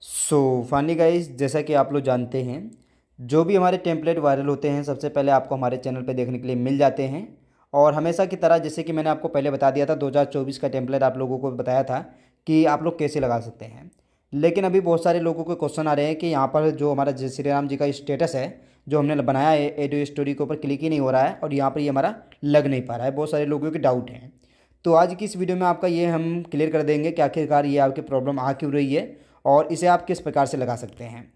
सो फानी गाइज जैसा कि आप लोग जानते हैं जो भी हमारे टेम्पलेट वायरल होते हैं सबसे पहले आपको हमारे चैनल पर देखने के लिए मिल जाते हैं और हमेशा की तरह जैसे कि मैंने आपको पहले बता दिया था 2024 का टेम्पलेट आप लोगों को बताया था कि आप लोग कैसे लगा सकते हैं लेकिन अभी बहुत सारे लोगों के क्वेश्चन आ रहे हैं कि यहाँ पर जो हमारा जय श्री राम जी का स्टेटस है जो हमने बनाया है डी स्टोरी के ऊपर क्लिक ही नहीं हो रहा है और यहाँ पर ये हमारा लग नहीं पा रहा है बहुत सारे लोगों के डाउट हैं तो आज की इस वीडियो में आपका ये हम क्लियर कर देंगे कि आखिरकार ये आपकी प्रॉब्लम आ क्यों रही है और इसे आप किस प्रकार से लगा सकते हैं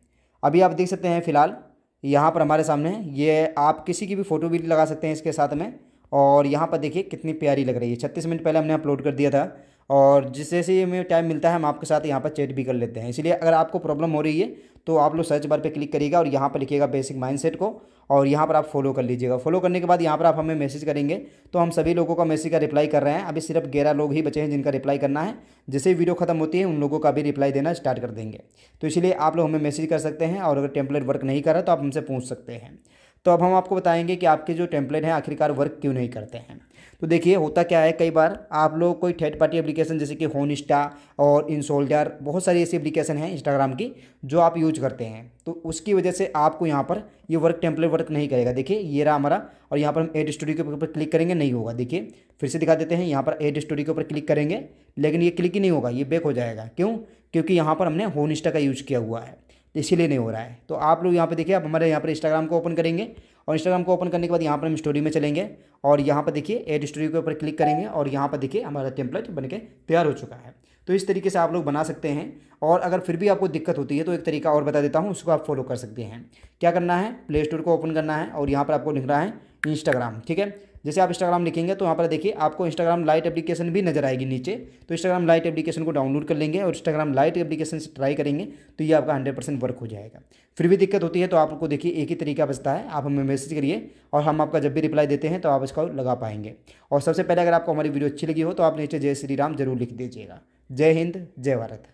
अभी आप देख सकते हैं फ़िलहाल यहाँ पर हमारे सामने ये आप किसी की भी फ़ोटो भी लगा सकते हैं इसके साथ में और यहाँ पर देखिए कितनी प्यारी लग रही है छत्तीस मिनट पहले हमने अपलोड कर दिया था और जिस जैसे हमें टाइम मिलता है हम आपके साथ यहाँ पर चैट भी कर लेते हैं इसलिए अगर आपको प्रॉब्लम हो रही है तो आप लोग सर्च बार पे क्लिक करिएगा और यहाँ पर लिखिएगा बेसिक माइंडसेट को और यहाँ पर आप फॉलो कर लीजिएगा फॉलो करने के बाद यहाँ पर आप हमें मैसेज करेंगे तो हम सभी लोगों का मैसेज का रिप्लाई कर रहे हैं अभी सिर्फ ग्यारह लोग ही बचे हैं जिनका रिप्लाई करना है जैसे वीडियो खत्म होती है उन लोगों का भी रिप्लाई देना स्टार्ट कर देंगे तो इसलिए आप लोग हमें मैसेज कर सकते हैं और अगर टेम्पलेट वर्क नहीं कर रहा तो आप हमसे पूछ सकते हैं तो अब हम आपको बताएंगे कि आपके जो टेम्पलेट हैं आखिरकार वर्क क्यों नहीं करते हैं तो देखिए होता क्या है कई बार आप लोग कोई थर्ड पार्टी एप्लीकेशन जैसे कि होनिस्टा और इंसोल्डर बहुत सारी ऐसी एप्लीकेशन हैं इंस्टाग्राम की जो आप यूज करते हैं तो उसकी वजह से आपको यहाँ पर ये वर्क टेम्पलेट वर्क नहीं करेगा देखिए ये रहा हमारा और यहाँ पर हम एड स्टोरी के ऊपर क्लिक करेंगे नहीं होगा देखिए फिर से दिखा देते हैं यहाँ पर एड स्टोरी के ऊपर क्लिक करेंगे लेकिन ये क्लिक ही नहीं होगा ये बैक हो जाएगा क्यों क्योंकि यहाँ पर हमने होनिस्टा का यूज़ किया हुआ है इसीलिए नहीं हो रहा है तो आप लोग यहाँ पे देखिए आप हमारे यहाँ पर इंस्टाग्राम को ओपन करेंगे और इंस्टाग्राम को ओपन करने के बाद यहाँ पर हम स्टोरी में चलेंगे और यहाँ पर देखिए एड स्टोरी के ऊपर क्लिक करेंगे और यहाँ पर देखिए हमारा टेम्पलेट बन के तैयार हो चुका है तो इस तरीके से आप लोग बना सकते हैं और अगर फिर भी आपको दिक्कत होती है तो एक तरीका और बता देता हूँ उसको आप फॉलो कर सकते हैं क्या करना है प्ले स्टोर को ओपन करना है और यहाँ पर आपको लिखना है इंस्टाग्राम ठीक है जैसे आप इंस्टाग्राम लिखेंगे तो यहाँ पर देखिए आपको इंस्टाग्राम लाइट एप्लीकेशन भी नजर आएगी नीचे तो इंस्टाग्राम लाइट एप्लीकेशन को डाउनलोड कर लेंगे और इंस्टाग्राम लाइट एप्लीकेशन से ट्राई करेंगे तो ये आपका हंड्रेड परसेंट वर्क हो जाएगा फिर भी दिक्कत होती है तो आपको देखिए एक ही तरीका बचता है आप हमें मैसेज करिए और हम आपका जब भी रिप्लाई देते हैं तो आप इसका लगा पाएंगे और सबसे पहले अगर आपको हमारी वीडियो अच्छी लगी हो तो आप नीचे जय श्री राम जरूर लिख दीजिएगा जय हिंद जय भारत